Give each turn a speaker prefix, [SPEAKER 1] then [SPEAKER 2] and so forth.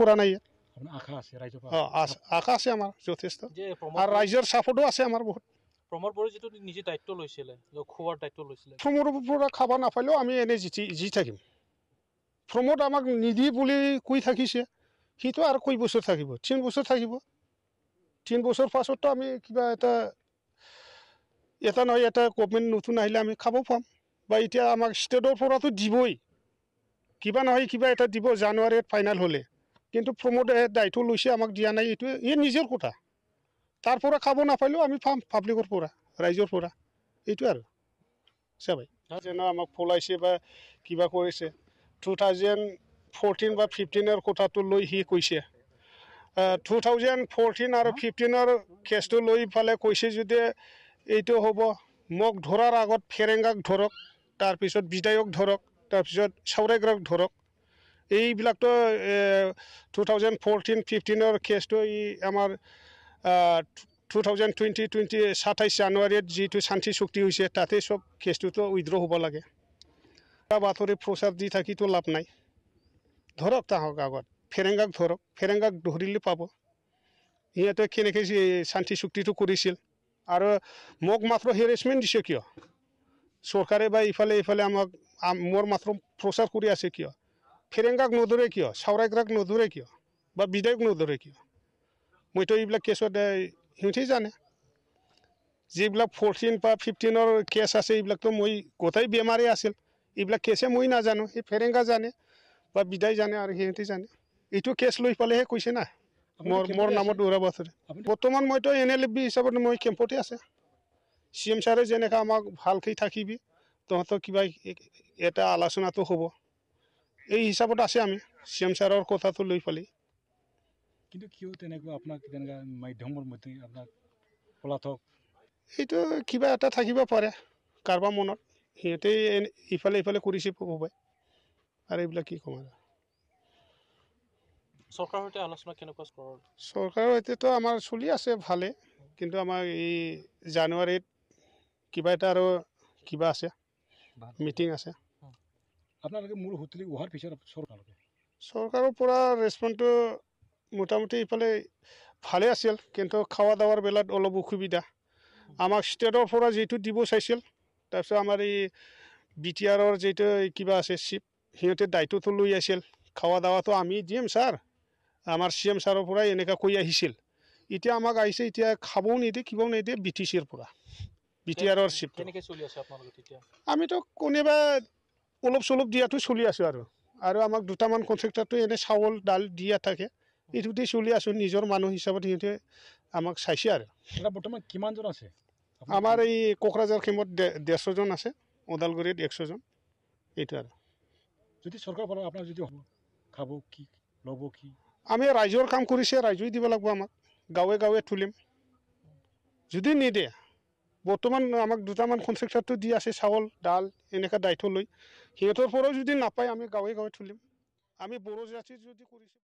[SPEAKER 1] কৰা নাই আশা আছে আমাৰ যথেষ্ট আৰু ৰাইজৰ চাপৰ্টো আছে আমাৰ বহুত খাব নাপালেও আমি এনে যি থাকিম প্ৰমোদ আমাক নিদি বুলি কৈ থাকিছে সিটো আৰু কৈ বছৰ থাকিব তিন বছৰ থাকিব তিন বছৰ পাছতো আমি কিবা এটা এটা নহয় এটা গভমেণ্ট নতুন আহিলে আমি খাব পাম বা এতিয়া আমাক ষ্টেটৰ পৰাতো দিবই কিবা নহয় কিবা এটা দিব জানুৱাৰীত ফাইনেল হ'লে কিন্তু প্ৰমোদে দায়িত্ব লৈছে আমাক দিয়া নাই এইটো এই নিজৰ কথা তাৰ পৰা খাব নাপালেও আমি পাম পাব্লিকৰ পৰা ৰাইজৰ পৰা এইটোৱে আৰু চাবাই যেন আমাক ফলাইছে বা কিবা কৰিছে টু থাউজেণ্ড ফৰটিন বা ফিফটিনৰ কথাটো লৈ সি কৈছে টু থাউজেণ্ড ফৰটিন আৰু ফিফটিনৰ কেছটো লৈ পেলাই কৈছে যদি এইটো হ'ব মোক ধৰাৰ আগত ফেৰেঙাক ধৰক তাৰপিছত বিধায়ক ধৰক তাৰপিছত চাউৰাইগ্ৰাক ধৰক এইবিলাকতো টু থাউজেণ্ড ফ'ৰটিন ফিফটিনৰ কেছটো ই আমাৰ টু থাউজেণ্ড টুৱেণ্টি টুৱেণ্টি সাতাইছ জানুৱাৰীত যিটো শান্তি চুক্তি হৈছে তাতে চব কেছটোতো উইড্ৰ হ'ব লাগে বাতৰি প্ৰচাৰ দি থাকিতো লাভ নাই ধৰক তাহক আগত ফেৰেঙাক ধৰক ফেৰেঙাক ধৰিলে পাব সিহঁতে কেনেকৈ শান্তি চুক্তিটো কৰিছিল আৰু মোক মাত্ৰ হেৰেচমেণ্ট দিছে কিয় চৰকাৰে বা ইফালে ইফালে আমাক মোৰ মাত্ৰ প্ৰচাৰ কৰি আছে কিয় ফেৰেংগাক নধৰে কিয় চাওৰাইগ্ৰাক নধৰে কিয় বা বিদায়ক নধৰে কিয় মইতো এইবিলাক কেছত সিহঁতেই জানে যিবিলাক ফৰ্টিন বা ফিফটিনৰ কেছ আছে এইবিলাকতো মই গোটেই বেমাৰেই আছিল এইবিলাক কেছে মই নাজানো সেই ফেৰেংগা জানে বা বিদায় জানে আৰু সিহঁতে জানে এইটো কেছ লৈ পালেহে কৈছে না মোৰ মোৰ নামত উৰাব আছে বৰ্তমান মইতো এন এল এফ বি হিচাপত মই কেম্পতে আছে চি এম ছাৰে যেনেকৈ আমাক ভালকৈ থাকিবি তহঁতৰ কিবা এটা আলোচনাটো হ'ব এই হিচাপত আছে আমি চি এম ছাৰৰ কথাটো লৈ পালি কিন্তু কিয় তেনেকুৱা আপোনাক তেনেকুৱা মাধ্যমৰ মতে আপোনাক পলাথক এইটো কিবা এটা থাকিব পাৰে কাৰোবাৰ মনত সিহঁতে ইফালে ইফালে কৰিছে পাই আৰু এইবিলাক কি ক'ম আৰু চৰকাৰৰ চৰকাৰৰ সৈতেতো আমাৰ চলি আছে ভালে কিন্তু আমাৰ এই জানুৱাৰীত কিবা এটা আৰু কিবা আছে মিটিং আছে আপোনালোকে মূল সুতুলি উহাৰ পিছত চৰকাৰলৈকে চৰকাৰৰ পৰা ৰেচপনটো মোটামুটি ইফালে ভালে আছিল কিন্তু খোৱা দাৱাৰ বেলাত অলপ অসুবিধা আমাক ষ্টেটৰ পৰা যিটো দিব চাইছিল তাৰপিছত আমাৰ এই বি টি আৰৰ যিটো কিবা আছে চিফ সিহঁতে দায়িত্বটো লৈ আছিল খোৱা দাৱাটো আমি দিম ছাৰ আমাৰ চি এম ছাৰৰ পৰাই এনেকুৱা কৈ আহিছিল এতিয়া আমাক আহিছে এতিয়া খাবও নিদিয়ে কিবাও নিদিয়ে বি টি চিৰ পৰা বি টি আৰৰ চিফ আমিতো কোনোবা অলপ চলপ দিয়াটো চলি আছোঁ আৰু আৰু আমাক দুটামান কণ্ট্ৰেক্টৰটো এনেই চাউল দাল দিয়া থাকে এইটো এইটোতে চলি আছোঁ নিজৰ মানুহ হিচাপত সিহঁতে আমাক চাইছে আৰু বৰ্তমান কিমানজন আছে আমাৰ এই কোকৰাঝাৰ খেমত ডেৰশজন আছে ওদালগুৰিত একশজন এইটো আৰু যদি চৰকাৰ ফালে আপোনাৰ যদি খাব কি ল'ব কি আমি ৰাইজৰ কাম কৰিছে ৰাইজেই দিব লাগিব আমাক গাঁৱে গাঁৱে তুলিম যদি নিদিয়ে বৰ্তমান আমাক দুটামান কনট্ৰেক্টৰটো দি আছে চাউল ডাল এনেকৈ দায়িত্ব লৈ সিহঁতৰ পৰাও যদি নাপায় আমি গাঁৱে গাঁৱে থলিম আমি বড়ো জাতিৰ যদি কৰিছোঁ